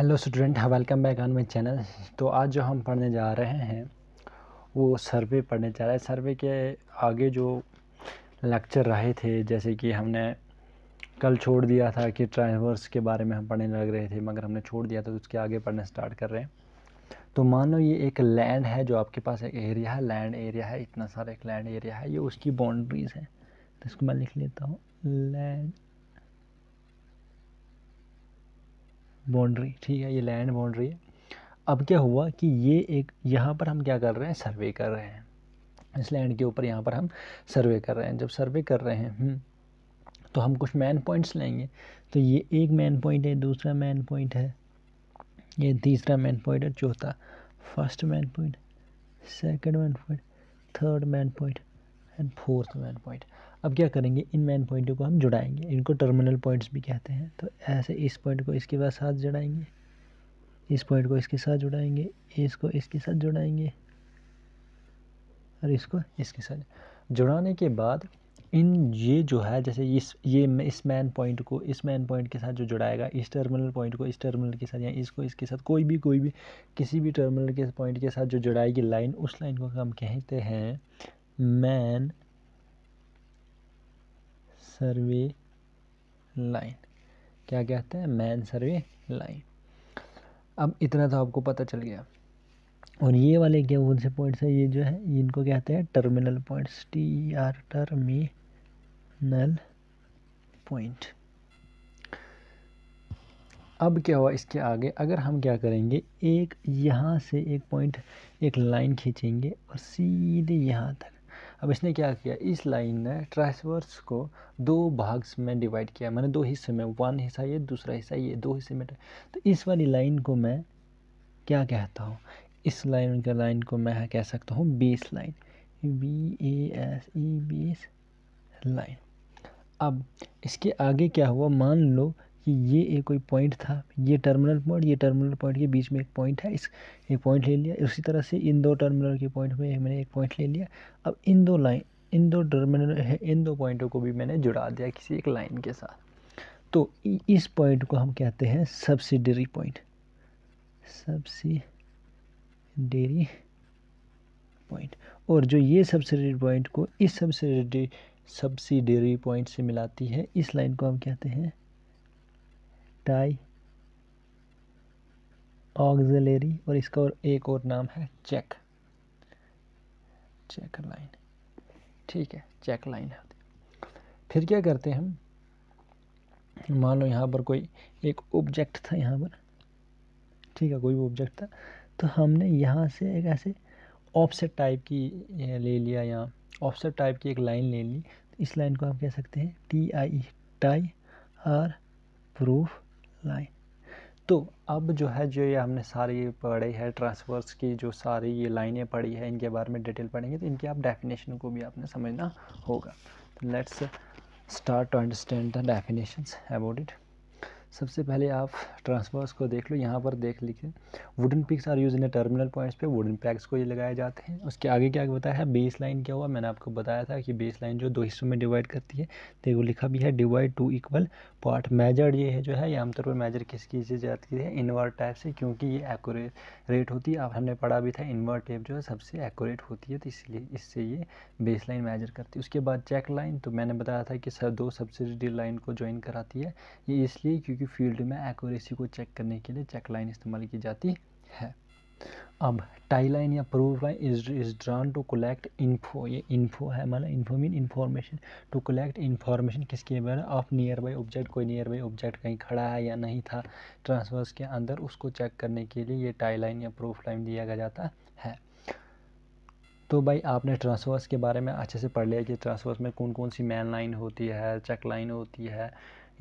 hello student welcome back on my channel तो आज जो हम पढ़ने जा रहे हैं वो सर्वे पढ़ने जा रहे हैं सर्वे के आगे जो लेक्चर रहे थे जैसे कि हमने कल छोड़ दिया था कि ट्राइवर्स के बारे में हम पढ़ने लग रहे थे मगर हमने छोड़ दिया था तो उसके आगे पढ़ना स्टार्ट कर रहे हैं तो मान लो ये एक लैंड है जो आपके पास एक एरिया है लैंड एरिया है इतना सारा एक लैंड एरिया है ये उसकी बाउंड्रीज़ है तो इसको मैं लिख लेता हूँ लैंड बाउंड्री ठीक है ये लैंड बाउंड्री है अब क्या हुआ कि ये एक यहाँ पर हम क्या कर रहे हैं सर्वे कर रहे हैं इस लैंड के ऊपर यहाँ पर हम सर्वे कर रहे हैं जब सर्वे कर रहे हैं हम्म, तो हम कुछ मैन पॉइंट्स लेंगे तो ये एक मैन पॉइंट है दूसरा मैन पॉइंट है ये तीसरा मैन पॉइंट है चौथा first main point second main point third main point and fourth main point अब क्या करेंगे इन मैन पॉइंटों को हम जुड़ाएंगे इनको टर्मिनल पॉइंट्स भी कहते हैं तो ऐसे इस पॉइंट को इसके साथ जुड़ाएंगे इस पॉइंट को इसके साथ जुड़ाएंगे इसको इसके साथ जुड़ाएंगे और इसको इसके साथ जुड़ाने के बाद इन ये जो है जैसे इस ये इस मैन पॉइंट को इस मैन पॉइंट के साथ जो जुड़ाएगा इस टर्मिनल पॉइंट को इस टर्मिनल के साथ या इसको इसके साथ कोई भी कोई भी किसी भी टर्मिनल के पॉइंट के साथ जो जुड़ाएगी लाइन उस लाइन को हम कहते हैं मैन सर्वे लाइन क्या कहते हैं मैन सर्वे लाइन अब इतना तो आपको पता चल गया और ये वाले क्या कौन से पॉइंट्स हैं ये जो है इनको कहते हैं terminal points T R terminal point अब क्या हुआ इसके आगे अगर हम क्या करेंगे एक यहाँ से एक पॉइंट एक लाइन खींचेंगे और सीधे यहाँ तक अब इसने क्या किया इस लाइन ने ट्रांसवर्स को दो भाग्स में डिवाइड किया मैंने दो हिस्से में वन हिस्सा ये दूसरा हिस्सा ये दो हिस्से में तो इस वाली लाइन को मैं क्या कहता हूँ इस लाइन के लाइन को मैं कह सकता हूँ base line B A S E base line अब इसके आगे क्या हुआ मान लो कि ये एक कोई पॉइंट था ये टर्मिनल पॉइंट ये टर्मिनल पॉइंट के बीच में एक पॉइंट है इस एक पॉइंट ले लिया उसी तरह से इन दो टर्मिनल के पॉइंट में मैंने एक पॉइंट ले लिया अब इन दो लाइन इन दो टर्मिनल है इन दो पॉइंटों को भी मैंने जुड़ा दिया किसी एक लाइन के साथ तो इस पॉइंट को हम कहते हैं सब्सिडरी पॉइंट सब्सिडरी पॉइंट और जो ये सब्सिडरी पॉइंट को इस सब्सिडरी सब्सिडरी पॉइंट से मिलाती है इस लाइन को हम कहते हैं डाई ऑक्जिलरी और इसका और एक और नाम है चेक चेक लाइन ठीक है चेक लाइन है फिर क्या करते हैं हम मान लो यहाँ पर कोई एक ऑब्जेक्ट था यहाँ पर ठीक है कोई भी ऑब्जेक्ट था तो हमने यहाँ से एक ऐसे ऑफसेट टाइप की ले लिया यहाँ ऑफसेट टाइप की एक लाइन ले ली इस लाइन को हम कह सकते हैं T I tie or proof line तो अब जो है जो ये हमने सारी पढ़ी है ट्रांसवर्स की जो सारी ये लाइनें पढ़ी है इनके बारे में डिटेल पढ़ेंगे तो इनकी आप डेफिनेशन को भी आपने समझना होगा तो let's start to understand the definition about it सबसे पहले आप ट्रांसफर्स को देख लो यहाँ पर देख लिखे wooden pegs are used in terminal points पे वुडन पैक्स को ये लगाए जाते हैं उसके आगे क्या बताया है बेस लाइन क्या हुआ मैंने आपको बताया था कि बेस लाइन जो दो हिस्सों में डिवाइड करती है तो वो लिखा भी है divide to equal part measured ये है जो है ये आमतौर पर मेजर किसकी से जाती है इन्वर्ट टाइप से क्योंकि ये एकोरेट रेट होती है आप हमने पढ़ा भी था इन्वर्ट टेप जो है सबसे एकोरेट होती है तो इसलिए इससे ये बेस लाइन मेजर करती है उसके बाद चेक लाइन तो मैंने बताया था कि सर दो सब्सिडी लाइन को ज्वाइन कराती है ये इसलिए क्योंकि क्योंकि फील्ड में एक्यूरेसी को चेक करने के लिए चेक लाइन इस्तेमाल की जाती है अब टाई लाइन या proof line is is drawn to collect info ये इन्फो है मतलब info mean information to collect information किसके बारे ऑफ नियर बाई ऑब्जेक्ट कोई नियर बाई ऑब्जेक्ट कहीं खड़ा है या नहीं था ट्रांसवर्स के अंदर उसको चेक करने के लिए ये टाई लाइन या प्रूफ लाइन दिया जाता है तो भाई आपने ट्रांसवर्स के बारे में अच्छे से पढ़ लिया कि ट्रांसवर्स में कौन कौन सी मैन लाइन होती है चेक लाइन होती है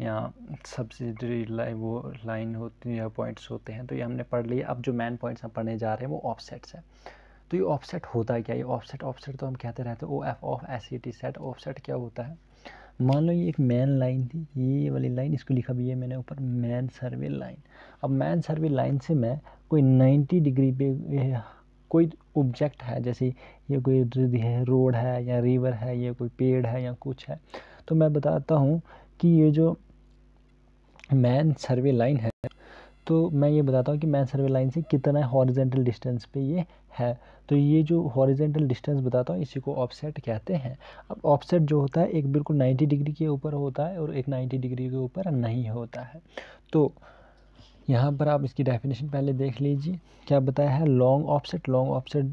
या सब्सिडरी लाइन वो लाइन होती है पॉइंट्स होते हैं तो ये हमने पढ़ लिया अब जो मेन पॉइंट्स हम पढ़ने जा रहे हैं वो ऑफसेट्स हैं तो ये ऑफसेट होता है क्या ये ऑफसेट ऑफसेट तो हम कहते रहते हैं O F F S C T set offset क्या होता है मान लो ये एक मैन लाइन थी ये वाली लाइन इसको लिखा भी है मैंने ऊपर मैन सर्वे लाइन अब मैन सर्वे लाइन से मैं कोई नाइन्टी डिग्री पे कोई ऑब्जेक्ट है जैसे ये कोई है रोड है या रिवर है या कोई पेड़ है या कुछ है तो मैं बताता हूँ कि ये जो मैन सर्वे लाइन है तो मैं ये बताता हूँ कि मैन सर्वे लाइन से कितना हॉरिजेंटल डिस्टेंस पे ये है तो ये जो हॉरिजेंटल डिस्टेंस बताता हूँ इसी को ऑफसेट कहते हैं अब ऑफसेट जो होता है एक बिल्कुल 90 डिग्री के ऊपर होता है और एक 90 डिग्री के ऊपर नहीं होता है तो यहाँ पर आप इसकी डेफिनेशन पहले देख लीजिए क्या बताया है लॉन्ग ऑफसेट लॉन्ग ऑफसेट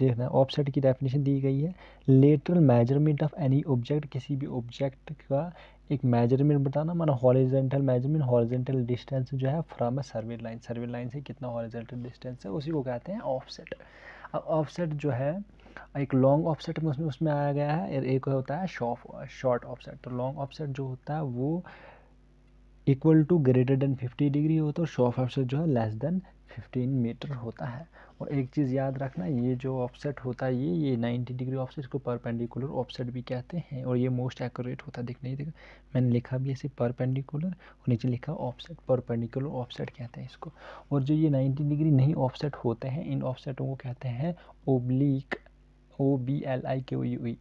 देखना ऑफसेट की डेफिनेशन दी गई है lateral measurement of any object किसी भी ऑब्जेक्ट का एक मेजरमेंट बताना माना हॉरिजेंटल मेजरमेंट हॉरिजेंटल डिस्टेंस जो है from a survey line survey line से कितना हॉरिजेंटल डिस्टेंस है उसी को कहते हैं ऑफसेट अब ऑफसेट जो है एक लॉन्ग ऑफसेट में उसमें उसमें आया गया है एक होता है शॉर्ट ऑफसेट तो लॉन्ग ऑफसेट जो होता है वो equal to greater than 50 degree होता है और शॉर्ट ऑफसेट जो है लेस देन फिफ्टीन मीटर होता है और एक चीज़ याद रखना ये जो ऑफसेट होता है ये ये नाइन्टी डिग्री ऑफसेट इसको परपेंडिकुलर ऑफसेट भी कहते हैं और ये मोस्ट एक्यूरेट होता है देखना ही देखा मैंने लिखा भी ऐसे परपेंडिकुलर और नीचे लिखा ऑफसेट परपेंडिकुलर ऑफसेट कहते हैं इसको और जो ये नाइन्टी डिग्री नहीं ऑफसेट होते हैं इन ऑफसेटों को कहते हैं oblique O B L I K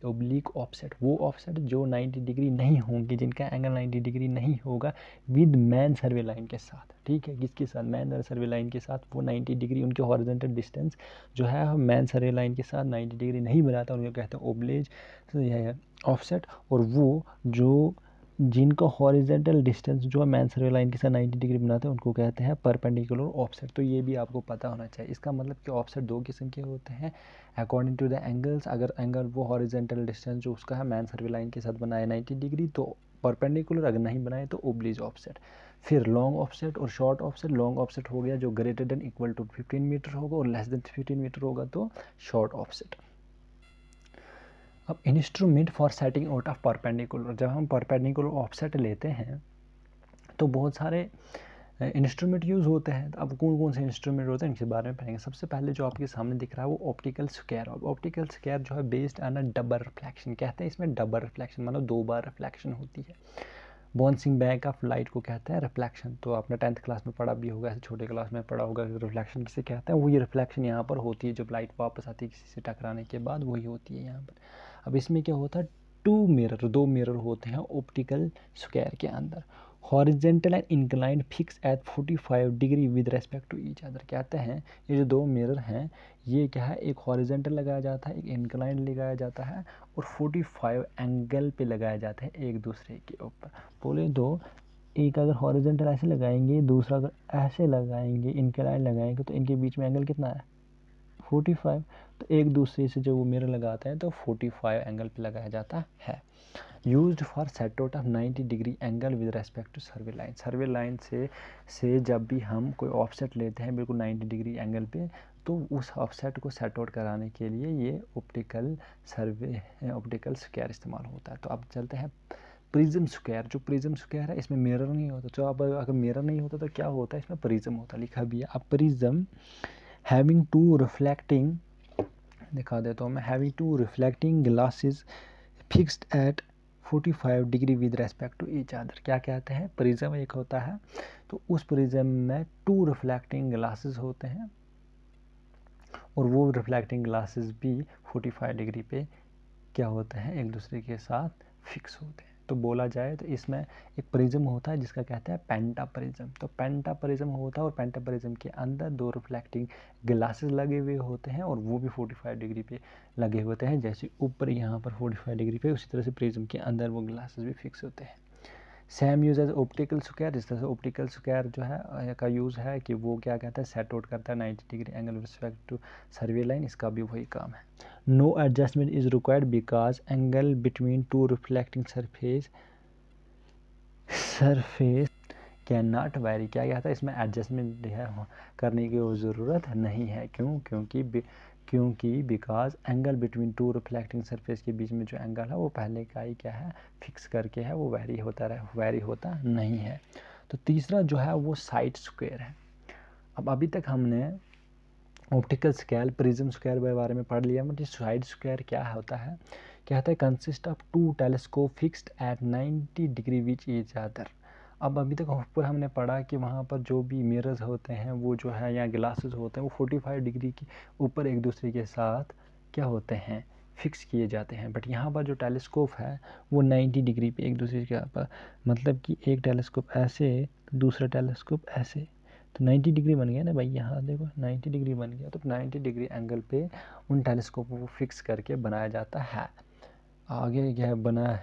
oblique offset वो ऑफसेट जो 90 डिग्री नहीं होंगे जिनका एंगल 90 डिग्री नहीं होगा विद मैन सर्वे लाइन के साथ ठीक है किसके साथ मैन सर्वे लाइन के साथ वो 90 डिग्री उनके हॉरिजेंटल डिस्टेंस जो है मैन सर्वे लाइन के साथ 90 डिग्री नहीं बनाता उनको कहते हैं ओब्लेज ऑफसेट तो और वो जो जिनका हॉरिजेंटल डिस्टेंस जो है मैन सर्वे लाइन के साथ नाइन्टी डिग्री बनाते हैं उनको कहते हैं परपेंडिकुलर ऑफसेट तो ये भी आपको पता होना चाहिए इसका मतलब कि ऑफसेट दो किस्म के होते हैं अकॉर्डिंग टू द एंगल्स अगर एंगल वो हॉरिजेंटल डिस्टेंस जो उसका है मैन सर्वे लाइन के साथ बनाए नाइन्टी डिग्री तो परपेंडिकुलर अगर नहीं बनाए तो ओब्लीज ऑफसेट फिर लॉन्ग ऑफसेट और शॉर्ट ऑफसेट लॉन्ग ऑफसेट हो गया जो greater than equal to fifteen metre होगा और लेस देन फिफ्टीन मीटर होगा तो शॉर्ट ऑफसेट अब instrument for setting out of perpendicular जब हम परपेंडिकुलर ऑफसेट लेते हैं तो बहुत सारे इंस्ट्रूमेंट यूज़ होते हैं तो अब कौन कौन से इंस्ट्रूमेंट होते हैं इनके बारे में पढ़ेंगे सबसे पहले जो आपके सामने दिख रहा है वो ऑप्टिकल स्क्वायर ऑप्टिकल स्क्वायर जो है बेस्ड ऑन डबल रिफ्लेक्शन कहते हैं इसमें डबल रिफ्लेक्शन मतलब दो बार रिफ्लेक्शन होती है बॉन्सिंग बैक ऑफ लाइट को कहते हैं रिफ्लेक्शन तो आपने टेंथ क्लास में पढ़ा भी होगा ऐसे छोटे क्लास में पढ़ा होगा रिफ्लेक्शन किसे कहते हैं वही रिफ्लेक्शन यहाँ पर होती है जब लाइट वापस आती है किसी से टकराने के बाद वही होती है यहाँ पर अब इसमें क्या होता है टू मिरर दो मिरर होते हैं ऑप्टिकल स्क्वायर के अंदर horizontal and inclined fix at 45 degree with respect to each other कहते हैं ये जो दो मिरर हैं ये क्या है एक हॉरिजेंटल लगाया जाता है एक इंक्लाइंड लगाया जाता है और 45 एंगल पे लगाया जाता है एक दूसरे के ऊपर बोले दो एक अगर हॉरिजेंटल ऐसे लगाएंगे दूसरा अगर ऐसे लगाएंगे इंक्लाइंड लगाएंगे तो इनके बीच में एंगल कितना है फाइव तो एक दूसरे से जो वो मिरर लगाते हैं तो 45 एंगल पे लगाया जाता है used for set out of 90 degree angle with respect to survey line survey line से से जब भी हम कोई ऑफसेट लेते हैं बिल्कुल 90 डिग्री एंगल पे तो उस ऑफसेट को सेट आउट कराने के लिए ये ऑप्टिकल सर्वे ऑप्टिकल स्क्वायर इस्तेमाल होता है तो अब चलते हैं प्रिज्म स्क्वायर जो प्रिज्म स्क्वायर है इसमें मिरर नहीं होता तो अब अगर मिरर नहीं होता तो क्या होता है इसमें प्रिज्म होता लिखा भी है अब प्रिज्म हैविंग टू रिफ्लेक्टिंग दिखा देता हूँ मैं having two reflecting glasses fixed at 45 degree with respect to each other क्या कहते हैं प्रिज्म एक होता है तो उस प्रिज्म में टू रिफ्लेक्टिंग ग्लासेस होते हैं और वो रिफ्लेक्टिंग ग्लासेस भी 45 डिग्री पे क्या होते हैं एक दूसरे के साथ फिक्स होते हैं तो बोला जाए तो इसमें एक प्रिज्म होता है जिसका कहते हैं पेंटा प्रिज्म तो पेंटा प्रिज्म होता है और पेंटा प्रिज्म के अंदर दो रिफ्लेक्टिंग ग्लासेस लगे हुए होते हैं और वो भी 45 डिग्री पे लगे होते हैं जैसे ऊपर यहाँ पर 45 डिग्री पे उसी तरह से प्रिज्म के अंदर वो ग्लासेस भी फिक्स होते हैं same use as optical square जिस तरह से ऑप्टिकल स्क्वायर जो है का यूज़ है कि वो क्या कहता है सेट आउट करता है ninety degree angle respect to survey line इसका भी वही काम है no adjustment is required because angle between two reflecting surface surface can not vary क्या कहता है इसमें एडजस्टमेंट करने की ज़रूरत नहीं है क्यों क्योंकि क्योंकि because angle between two reflecting surface के बीच में जो एंगल है वो पहले का ही क्या है फिक्स करके है वो वैरी होता रहे वैरी होता नहीं है तो तीसरा जो है वो साइड स्क्वेयर है अब अभी तक हमने ऑप्टिकल स्केल प्रिज्म स्क्वायर के बारे में पढ़ लिया मतलब साइड स्क्वायर क्या होता है क्या होता है consist of two telescope fixed at 90 degree which is other अब अभी तक पूरा हमने पढ़ा कि वहाँ पर जो भी मिरर्स होते हैं वो जो है या ग्लासेस होते हैं वो फाइव डिग्री के ऊपर एक दूसरे के साथ क्या होते हैं फिक्स किए जाते हैं बट यहाँ पर जो टेलीस्कोप है वो नाइन्टी डिग्री पे एक दूसरे के ऊपर मतलब कि एक टेलीस्कोप ऐसे दूसरा टेलीस्कोप ऐसे तो नाइन्टी डिग्री बन गया ना भाई यहाँ देखो नाइन्टी डिग्री बन गया तो नाइन्टी डिग्री एंगल पर उन टेलीस्कोप को फिक्स करके बनाया जाता है आगे यह बना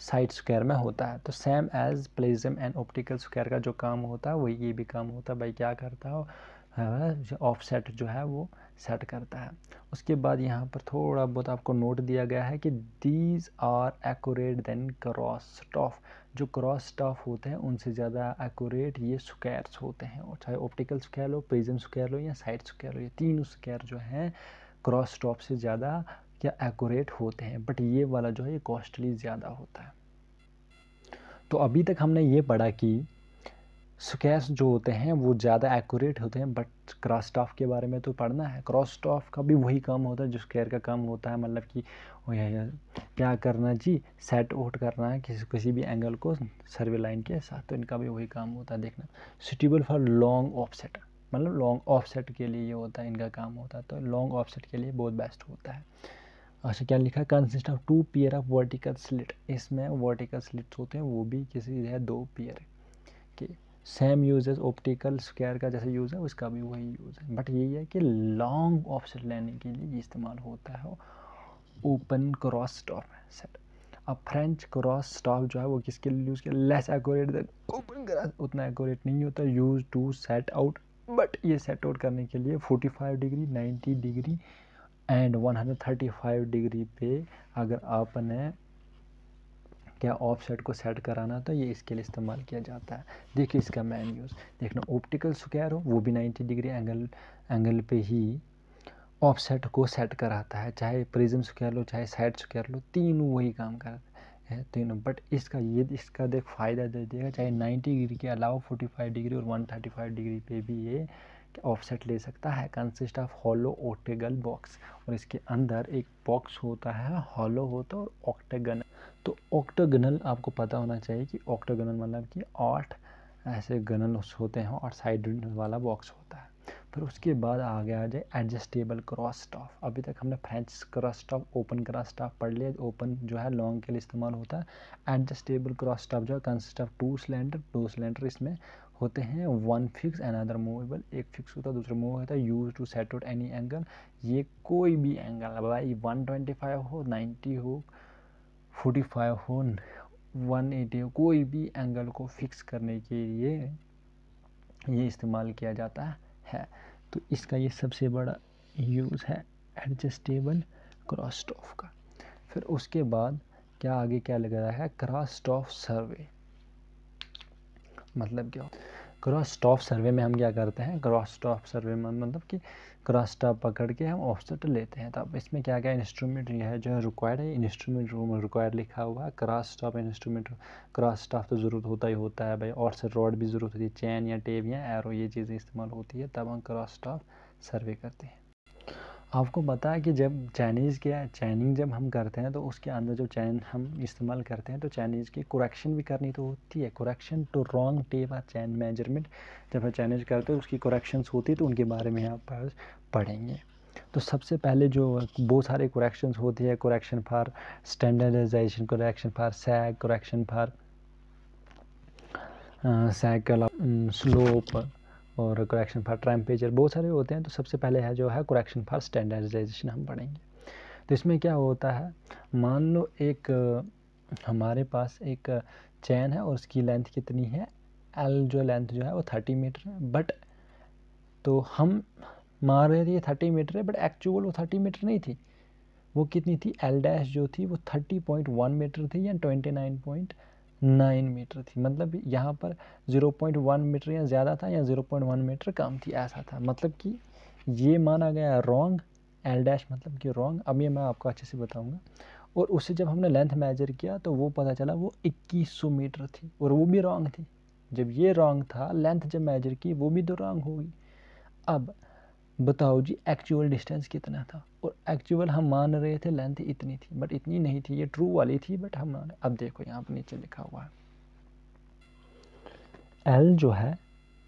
साइड स्क्वायर में होता है तो same as prism and optical square का जो काम होता है वही ये भी काम होता है भाई क्या करता है हाँ, सेट जो है वो सेट करता है उसके बाद यहाँ पर थोड़ा बहुत आपको नोट दिया गया है कि these are accurate than cross staff जो क्रॉस स्टॉफ होते हैं उनसे ज़्यादा एकोरेट ये स्क्वायर्स होते हैं और चाहे ऑप्टिकल स्क्वायर लो प्रिज्म स्क्वायर लो या साइड स्क्वायर लो ये तीनों स्क्वायर जो हैं क्रॉस स्टॉफ से ज़्यादा या एक्यूरेट होते हैं बट ये वाला जो है ये कॉस्टली ज़्यादा होता है तो अभी तक हमने ये पढ़ा कि स्कैस जो होते हैं वो ज़्यादा एक्यूरेट होते हैं बट क्रॉस टॉफ के बारे में तो पढ़ना है क्रॉस टॉफ का भी वही काम होता है जो स्केयर का काम होता है मतलब कि क्या करना जी सेट आउट करना है किसी किसी भी एंगल को सर्वे लाइन के साथ तो इनका भी वही काम होता है देखना सुटेबल फॉर लॉन्ग ऑफसेट मतलब लॉन्ग ऑफसेट के लिए ये होता है इनका काम होता है तो लॉन्ग ऑफसेट के लिए बहुत बेस्ट होता है अच्छा क्या लिखा है consist of two pair of vertical slit इसमें वर्टिकल स्लिट्स होते हैं वो भी किसी है दो पेयर के सेम यूज़ ऑप्टिकल स्क्वायर का जैसे यूज़ है उसका भी वही यूज़ है बट यही है कि लॉन्ग ऑफसेट लेने के लिए इस्तेमाल होता है ओपन क्रॉस स्टॉप सेट अब फ्रेंच क्रॉस स्टॉप जो है वो किसके लिए यूज़ किया लेस एक्यूरेट ओपन क्रॉस उतना एक्यूरेट नहीं होता use to set out but ये सेट आउट करने के लिए 45 डिग्री 90 डिग्री एंड 135 डिग्री पे अगर आपने क्या ऑफसेट को सेट कराना तो ये इसके लिए इस्तेमाल किया जाता है देखिए इसका मैन यूज़ देखना ऑप्टिकल स्क्वायर हो वो भी 90 डिग्री एंगल एंगल पे ही ऑफसेट को सेट कराता है चाहे प्रिज्म स्क्वायर लो चाहे साइड स्क्वायर लो तीनों वही काम करते हैं तीनों बट इसका ये इसका देख फ़ायदा दे देगा चाहे नाइन्टी डिग्री के अलावा फोर्टी डिग्री और वन डिग्री पे भी ये ऑफसेट ले सकता है consist of hollow octagonal box और इसके अंदर एक बॉक्स होता है हॉलो होता है और ऑक्टेगन तो ऑक्टेगनल तो आपको पता होना चाहिए कि ऑक्टेगनल मतलब कि आठ ऐसे गनल होते हैं और साइड वाला बॉक्स होता है फिर उसके बाद आ गया आ जाए एडजस्टेबल क्रॉस स्टॉफ अभी तक हमने French cross staff open cross staff पढ़ लिया ओपन जो है लॉन्ग के लिए इस्तेमाल होता है एडजस्टेबल क्रॉस स्टॉफ जो है consist of two cylinder two cylinder इसमें होते हैं one fix an other movable एक फिक्स होता है दूसरा मूव होता है use to set out any angle ये कोई भी एंगल भाई 125 हो 90 हो 45 हो 180 हो कोई भी एंगल को फिक्स करने के लिए ये इस्तेमाल किया जाता है तो इसका ये सबसे बड़ा यूज़ है एडजस्टेबल क्रॉस स्टॉफ का फिर उसके बाद क्या आगे क्या लग रहा है क्रॉस स्टॉफ सर्वे मतलब क्या क्रॉस टॉप सर्वे में हम क्या करते हैं क्रॉस टॉप सर्वे में मतलब कि क्रॉस टॉप पकड़ के हम ऑफसेट लेते हैं तो अब इसमें क्या क्या इंस्ट्रूमेंट है जो है रिक्वायर्ड है इंस्ट्रूमेंट रूम रिक्वायर्ड लिखा हुआ है cross staff instrument cross staff तो ज़रूरत होता ही होता है भाई और से रॉड भी ज़रूरत होती है चैन या टेप या एरो ये चीज़ें इस्तेमाल होती है तब हम क्रॉस टॉप सर्वे करते हैं आपको पता है कि जब चाइनीज़ के चाइनिंग जब हम करते हैं तो उसके अंदर जो चैन हम इस्तेमाल करते हैं तो चाइनीज़ की कुरेक्शन भी करनी तो होती है correction to wrong tape or chain measurement जब हम चाइनीज करते हैं उसकी कुरेक्शंस होती है तो उनके बारे में आप पढ़ेंगे तो सबसे पहले जो बहुत सारे कुरेक्शन होती है correction for standardization correction for sag correction for सैकल स्लोप और करेक्शन फॉर टेम्परेचर बहुत सारे होते हैं तो सबसे पहले है जो है करेक्शन फॉर स्टैंडर्डाइजेशन हम पढ़ेंगे तो इसमें क्या होता है मान लो एक हमारे पास एक चैन है और उसकी लेंथ कितनी है एल जो लेंथ जो है वो थर्टी मीटर है बट तो हम मान रहे थे ये थर्टी मीटर है बट एक्चुअल वो थर्टी मीटर नहीं थी वो कितनी थी एल डैश जो थी वो थर्टी पॉइंट वन मीटर थी या twenty nine point nine metre थी मतलब यहाँ पर ज़ीरो पॉइंट वन मीटर या ज़्यादा था या ज़ीरो पॉइंट वन मीटर कम थी ऐसा था मतलब कि ये माना गया रॉन्ग एल डैश मतलब कि रॉन्ग अब ये मैं आपको अच्छे से बताऊँगा और उसे जब हमने लेंथ मेजर किया तो वो पता चला वो सौ मीटर थी और वो भी रॉन्ग थी जब ये रॉन्ग था लेंथ जब मेजर की वो भी तो रॉन्ग होगी अब बताओ जी एक्चुअल डिस्टेंस कितना था और एक्चुअल हम मान रहे थे लेंथ इतनी थी बट इतनी नहीं थी ये ट्रू वाली थी बट हम अब देखो यहाँ पर नीचे लिखा हुआ है एल जो है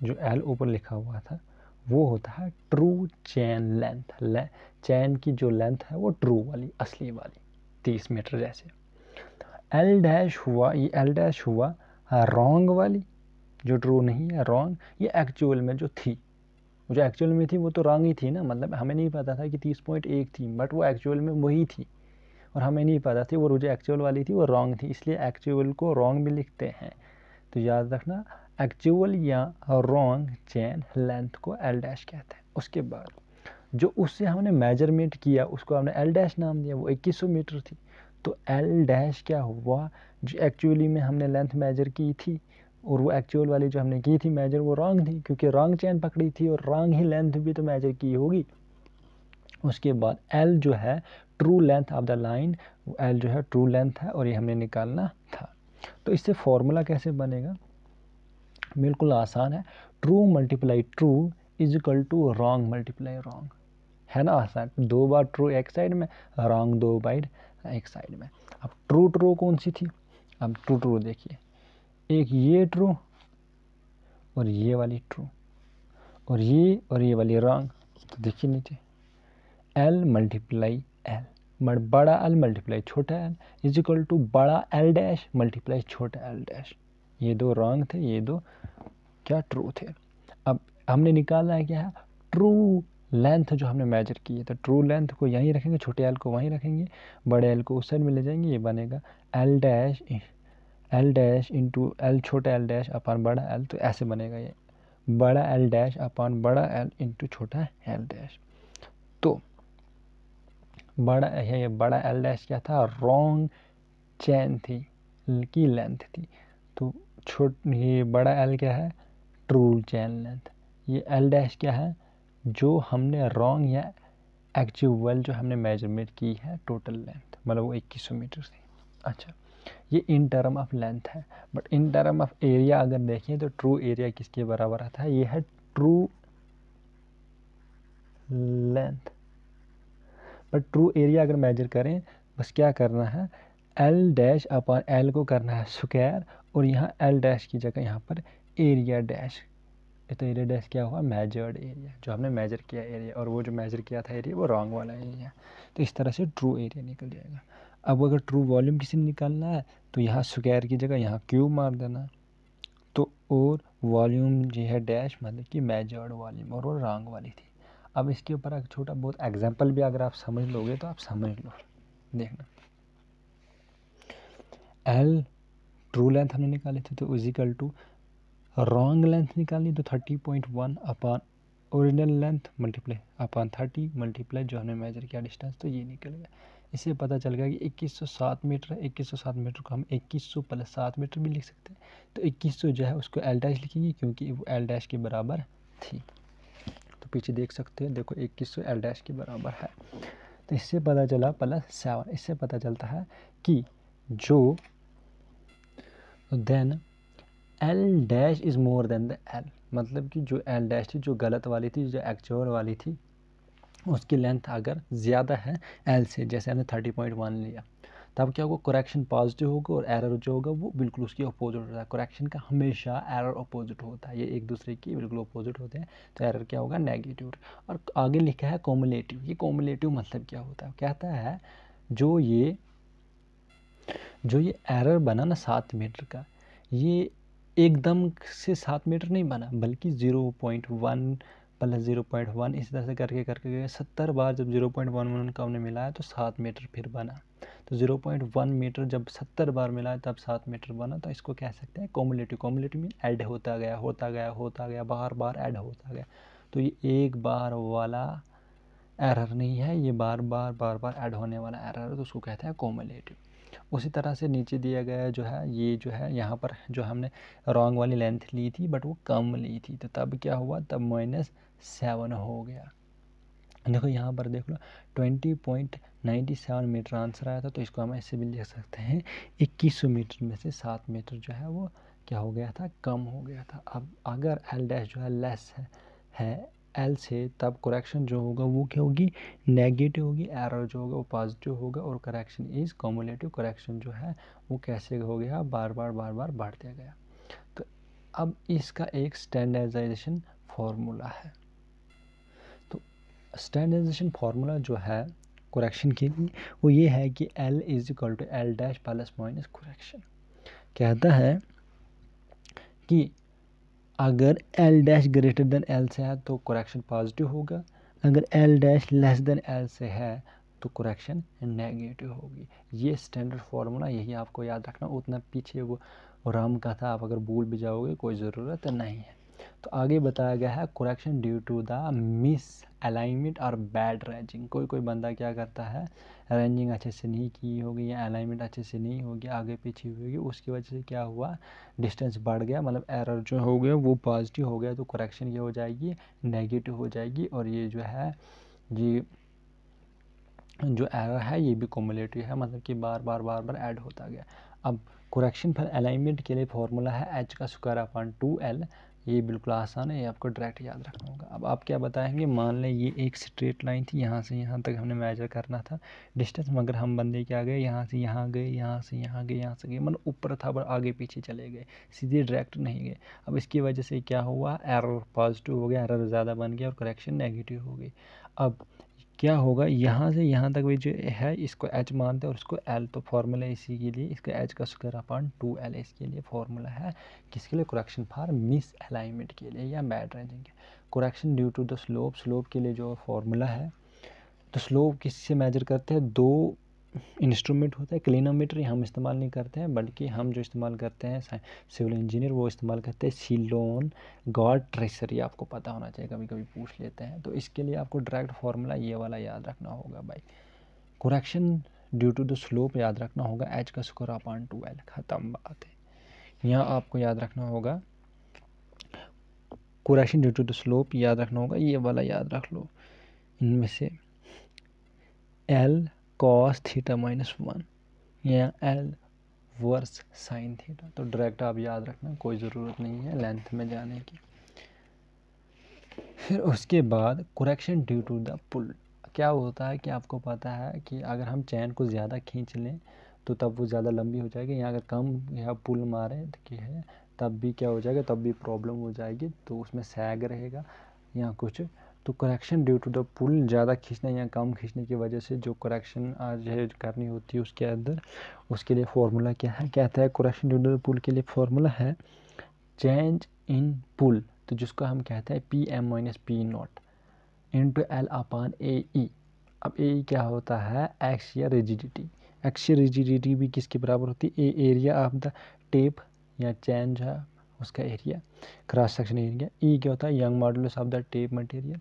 जो एल ऊपर लिखा हुआ था वो होता है ट्रू चैन लेंथ ले, चैन की जो लेंथ है वो ट्रू वाली असली वाली तीस मीटर जैसे एल डैश हुआ ये एल डैश हुआ रॉन्ग हाँ, वाली जो ट्रू नहीं है रॉन्ग ये एक्चुअल में जो थी जो एक्चुअल में थी वो तो रॉन्ग ही थी ना मतलब हमें नहीं पता था कि तीस पॉइंट एक थी बट वो एक्चुअल में वही थी और हमें नहीं पता थी वो जो एक्चुअल वाली थी वो रॉन्ग थी इसलिए एक्चुअल को रॉन्ग भी लिखते हैं तो याद रखना एक्चुअल या रॉन्ग चैन लेंथ को एल डैश कहते हैं उसके बाद जो उससे हमने मेजरमेंट किया उसको हमने एल डैश नाम दिया वो इक्कीस मीटर थी तो एल डैश क्या हुआ जो एक्चुअली में हमने लेंथ मेजर की थी और वो एक्चुअल वाली जो हमने की थी मेजर वो रॉन्ग थी क्योंकि रॉन्ग चैन पकड़ी थी और रॉन्ग ही लेंथ भी तो मेजर की होगी उसके बाद एल जो है true length of the line L जो है ट्रू लेंथ है और ये हमने निकालना था तो इससे फॉर्मूला कैसे बनेगा बिल्कुल आसान है true multiply true is equal to wrong multiply wrong है ना आसान दो बार ट्रू एक साइड में रॉन्ग दो बाइड एक साइड में अब ट्रू ट्रू कौन सी थी अब ट्रू ट्रू देखिए एक ये ट्रू और ये वाली ट्रू और ये और ये वाली रॉन्ग तो देखिए नीचे एल मल्टीप्लाई एल बड़ा एल मल्टीप्लाई छोटा एल इज इक्वल टू बड़ा एल डैश मल्टीप्लाई छोटा एल डैश ये दो रॉन्ग थे ये दो क्या ट्रू थे अब हमने निकाला है क्या है ट्रू लेंथ जो हमने मेजर की है तो ट्रू लेंथ को यहीं रखेंगे छोटे एल को वहीं रखेंगे बड़े एल को उस साइड में ले जाएंगे ये बनेगा L dash L dash into L छोटा एल डैश अपन बड़ा एल तो ऐसे बनेगा ये बड़ा एल डैश अपन बड़ा एल इंटू छोटा एल डैश तो बड़ा ये बड़ा एल डैश क्या था रॉन्ग चैन थी की लेंथ थी तो छोट ये बड़ा एल क्या है ट्रू चैन लेंथ ये एल डैश क्या है जो हमने रॉन्ग या एक्चुअल जो हमने मेजरमेंट की है टोटल लेंथ मतलब वो इक्कीस सौ मीटर थी अच्छा ये इन टर्म ऑफ लेंथ है but in term of area अगर देखें तो ट्रू एरिया किसके बराबर आता है ये है true length but true area अगर मेजर करें बस क्या करना है एल डैश अपॉन एल को करना है स्क्वायर और यहाँ एल डैश की जगह यहाँ पर एरिया डैश तो एरिया डैश क्या हुआ मेजर्ड एरिया जो हमने मेजर किया एरिया और वो जो मेजर किया था एरिया वो रॉन्ग वाला एरिया तो इस तरह से ट्रू एरिया निकल जाएगा अब अगर ट्रू वॉल्यूम किसी ने निकालना है तो यहाँ स्क्वायर की जगह यहाँ क्यूब मार देना तो और वॉल्यूम जो है डैश मतलब कि मेजर्ड वॉल्यूम और वो रॉन्ग वाली थी अब इसके ऊपर एक छोटा बहुत एग्जाम्पल भी अगर आप समझ लोगे तो आप समझ लो देखना एल ट्रू लेंथ हमने निकाली थी तो इजिकल टू रॉन्ग लेंथ निकालनी तो thirty point one upon original length multiply upon thirty multiply जो हमने मेजर किया डिस्टेंस तो ये निकल गया इससे पता चल गया कि 2107 मीटर है 2107 मीटर को हम 2100 प्लस सात मीटर भी लिख सकते हैं तो 2100 जो है उसको एल डैश लिखेंगे क्योंकि वो एल डैश के बराबर थी तो पीछे देख सकते हैं देखो 2100 एल डैश के बराबर है तो इससे पता चला प्लस सेवन इससे पता चलता है कि जो then L dash is more than the L मतलब कि जो एल डैश थी जो गलत वाली थी जो एक्चुअल वाली थी उसकी लेंथ अगर ज़्यादा है एल से जैसे हमने थर्टी पॉइंट वन लिया तब क्या होगा करेक्शन पॉजिटिव होगा और एरर जो होगा वो बिल्कुल उसकी अपोजिट होता है करेक्शन का हमेशा एरर अपोजिट होता है ये एक दूसरे की बिल्कुल अपोजिट होते हैं तो एरर क्या होगा नेगेटिव और आगे लिखा है कॉमुलेटिव ये कॉमुलेटिव मतलब क्या होता है कहता है जो ये जो ये एरर बना ना सात मीटर का ये एकदम से सात मीटर नहीं बना बल्कि zero point one plus zero point one इस तरह से करके करके गए सत्तर बार जब ज़ीरो पॉइंट वन वन का उन्हें मिलाया तो सात मीटर फिर बना तो ज़ीरो पॉइंट वन मीटर जब सत्तर बार मिलाया तब सात मीटर बना तो इसको कह सकते हैं कॉमुलेटिव कॉमुलेटिव में ऐड होता गया होता गया होता गया बार बार ऐड होता गया तो ये एक बार वाला एरर नहीं है ये बार बार बार बार ऐड होने वाला एरर है तो उसको कहते हैं कॉमुलेटिव उसी तरह से नीचे दिया गया जो है ये जो है यहाँ पर जो हमने रॉन्ग वाली लेंथ ली थी बट वो कम ली थी तो तब क्या हुआ तब माइनस सेवन हो गया देखो यहाँ पर देख लो twenty point ninety seven metre answer आया था तो इसको हम ऐसे भी लिख सकते हैं इक्कीस सौ मीटर में से सात मीटर जो है वो क्या हो गया था कम हो गया था अब अगर एल डैश जो है लेस है, है एल से तब करेक्शन जो होगा वो क्या होगी नेगेटिव होगी एरर जो होगा वो पॉजिटिव होगा और करेक्शन इज़ कॉमुलेटिव करेक्शन जो है वो कैसे हो गया बार बार बार बार बढ़ते गया तो अब इसका एक स्टैंडर्डाइजेशन फार्मूला है तो स्टैंडर्डाइजेशन फार्मूला जो है करेक्शन के लिए वो ये है कि L is equal to L dash plus minus correction कहता है कि अगर L dash greater than L से है तो करेक्शन पॉजिटिव होगा अगर L dash less than L से है तो करेक्शन नेगेटिव होगी ये स्टैंडर्ड फार्मूला यही आपको याद रखना उतना पीछे वो राम का था आप अगर भूल भी जाओगे कोई ज़रूरत नहीं है तो आगे बताया गया है correction due to the misalignment और बैड रेंजिंग कोई कोई बंदा क्या करता है रेंजिंग अच्छे से नहीं की होगी या अलाइनमेंट अच्छे से नहीं होगी आगे पीछे हुई होगी उसकी वजह से क्या हुआ डिस्टेंस बढ़ गया मतलब एरर जो हो गया वो पॉजिटिव हो गया तो करेक्शन ये हो जाएगी नेगेटिव हो जाएगी और ये जो है ये जो एरर है ये भी कॉमुलेटिव है मतलब कि बार बार बार बार ऐड होता गया अब कुरेक्शन फॉर अलाइनमेंट के लिए फॉर्मूला है एच का स्क्वायर अपॉन टू एल ये बिल्कुल आसान है ये आपको डायरेक्ट याद रखना होगा अब आप क्या बताएंगे मान लें ये एक स्ट्रेट लाइन थी यहाँ से यहाँ तक हमने मेजर करना था डिस्टेंस मगर हम बंदे क्या गए यहाँ से यहाँ गए यहाँ से यहाँ गए यहाँ से गए मतलब ऊपर था पर आगे पीछे चले गए सीधे डायरेक्ट नहीं गए अब इसकी वजह से क्या हुआ एरर पॉजिटिव हो गया एरर ज़्यादा बन गया और करेक्शन नेगेटिव हो गई अब क्या होगा यहाँ से यहाँ तक भी जो है इसको एच मानते हैं और इसको एल तो फार्मूला इसी के लिए इसका एच का स्क्वायर अपॉन टू एल इसके लिए फार्मूला है किसके लिए करेक्शन फॉर मिस अलाइनमेंट के लिए या मैड रेंजिंग के correction due to the slope slope के लिए जो फार्मूला है तो स्लोप किससे मेजर करते हैं दो इंस्ट्रूमेंट होता है क्लिनोमीटर हम इस्तेमाल नहीं करते हैं बल्कि हम जो इस्तेमाल करते हैं सिविल इंजीनियर वो इस्तेमाल करते हैं सीलोन गॉड ट्रेसर ये आपको पता होना चाहिए कभी कभी पूछ लेते हैं तो इसके लिए आपको डायरेक्ट फार्मूला ये वाला याद रखना होगा भाई correction due to the slope याद रखना होगा एच का स्कोर अपॉन टू एल ख़त्म बात है यहाँ आपको याद रखना होगा correction due to the slope याद रखना होगा ये वाला याद रख लो इनमें से L cos theta minus one या एल वर्स साइन थीटा तो डायरेक्ट आप याद रखना कोई ज़रूरत नहीं है लेंथ में जाने की फिर उसके बाद correction due to the pull क्या होता है कि आपको पता है कि अगर हम चैन को ज़्यादा खींच लें तो तब वो ज़्यादा लंबी हो जाएगी या अगर कम या पुल मारें तो क्या है तब भी क्या हो जाएगा तब भी प्रॉब्लम हो जाएगी तो उसमें सैग रहेगा या कुछ तो correction due to the pull ज़्यादा खींचने या कम खींचने की वजह से जो करेक्शन आज है करनी होती है उसके अंदर उसके लिए फार्मूला क्या है कहता है correction due to the pull के लिए फार्मूला है चेंज इन पुल तो जिसको हम कहते हैं P M minus P naught into L upon A E अब ए ई e क्या होता है एक्स या रिजिडिटी एक्स या रिजिडिटी भी किसके बराबर होती है A area of the tape या चेंज है उसका area cross section area E क्या होता है Young model of the tape material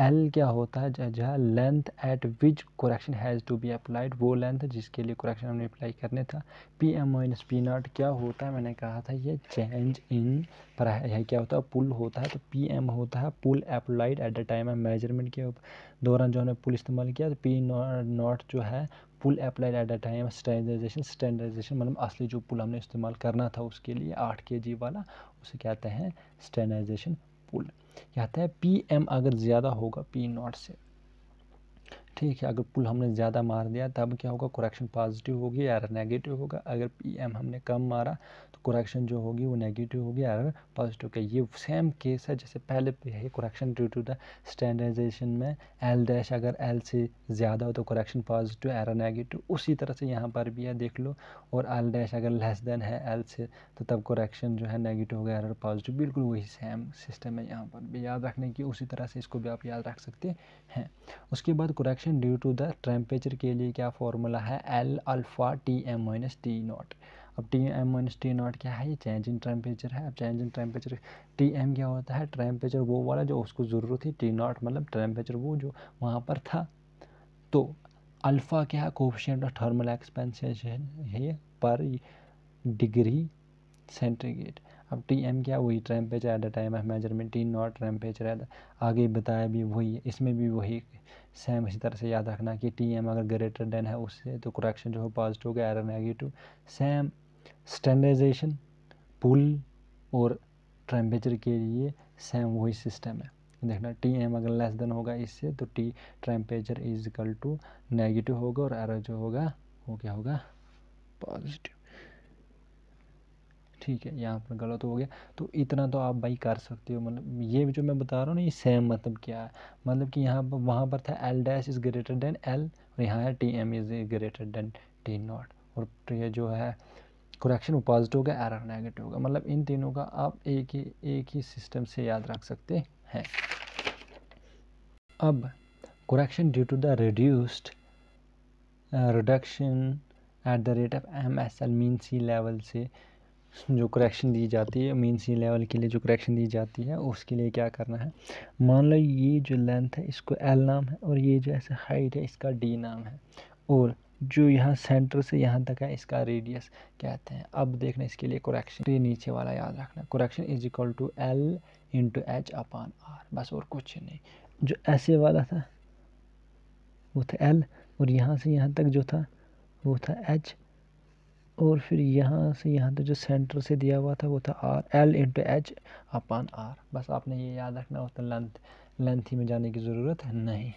L क्या होता है जहाँ length at which correction has to be applied वो लेंथ जिसके लिए कुरेक्शन हमने अप्लाई करने था P M minus P naught क्या होता है मैंने कहा था ये चेंज इन पर है क्या होता है पुल होता है तो पी एम होता है pull applied at the time of measurement के दौरान जो हमने पुल इस्तेमाल किया तो पी नॉट जो है pull applied at a time standardization standardization मतलब असली जो पुल हमने इस्तेमाल करना था उसके लिए आठ के जी वाला उसे कहते हैं स्टैंडर्डाइजेशन पुल यह आता है पी एम अगर ज़्यादा होगा पी नॉट से ठीक है अगर पुल हमने ज़्यादा मार दिया तब क्या होगा करेक्शन पॉजिटिव होगी या नेगेटिव होगा अगर पी एम हमने कम मारा कुरेक्शन जो होगी वो नेगेटिव होगी एरर पॉजिटिव का ये सेम केस है जैसे पहले है correction due to the standardization में एल डैश अगर एल से ज़्यादा हो तो कुरेक्शन पॉजिटिव एरर नेगेटिव उसी तरह से यहाँ पर भी है देख लो और एल डैश अगर लेस देन है एल से तो तब करेक्शन जो है नेगेटिव होगा एरर पॉजिटिव बिल्कुल वही सेम सिस्टम है यहाँ पर भी याद रखने की उसी तरह से इसको भी आप याद रख सकते हैं उसके बाद correction due to the temperature के लिए क्या फॉर्मूला है L alpha T M minus T naught अब T M minus T naught क्या है ये चेंज इन टेम्परेचर है अब change in temperature T M क्या होता है टेम्परेचर वो वाला जो उसको ज़रूरत थी टी नॉट मतलब टेम्परेचर वो जो वहाँ पर था तो अल्फ़ा क्या है कोफिशेंट ऑफ थर्मल एक्सपेंसेशन है पर डिग्री सेंटीग्रेड अब टी एम क्या वही temperature at the time of measurement T naught temperature है आगे बताया भी वही है इसमें भी वही सेम इसी तरह से याद रखना कि टी एम अगर ग्रेटर देन है उससे तो करेक्शन जो है पॉजिटिव होगा error negative same standardization pull और टेम्परेचर के लिए सेम वही सिस्टम है देखना टी एम अगर लेस देन होगा इससे तो T temperature is equal to negative होगा और एरर जो होगा वो क्या होगा पॉजिटिव ठीक है यहाँ पर गलत हो गया तो इतना तो आप भाई कर सकते हो मतलब ये जो मैं बता रहा हूँ ना ये सेम मतलब क्या है मतलब कि यहाँ पर वहाँ पर था L dash is greater than L और यहाँ है T M is greater than T naught और जो है करेक्शन पॉजिटिव होगा एरर नेगेटिव होगा मतलब इन तीनों का आप एक ही एक ही सिस्टम से याद रख सकते हैं अब due to the reduced reduction at the rate of M S L mean sea level से जो करेक्शन दी जाती है मीन सी लेवल के लिए जो करेक्शन दी जाती है उसके लिए क्या करना है मान लो ये जो लेंथ है इसको एल नाम है और ये जो ऐसे हाइट है इसका डी नाम है और जो यहाँ सेंटर से यहाँ तक है इसका रेडियस कहते हैं अब देखना इसके लिए कुरेक्शन ये नीचे वाला याद रखना correction is equal to L into H upon R बस और कुछ नहीं जो ऐसे वाला था वो था एल और यहाँ से यहाँ तक जो था वो था एच और फिर यहाँ से यहाँ तक जो सेंटर से दिया हुआ था वो था R L into H upon R बस आपने ये याद रखना होता लेंथ लेंथ ही में जाने की ज़रूरत नहीं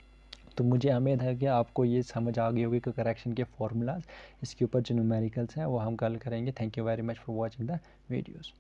तो मुझे उम्मीद है कि आपको ये समझ आ गई होगी कि करेक्शन के फार्मूलाज इसके ऊपर जो न्यूमेरिकल्स हैं वो हम कल करेंगे thank you very much for watching the videos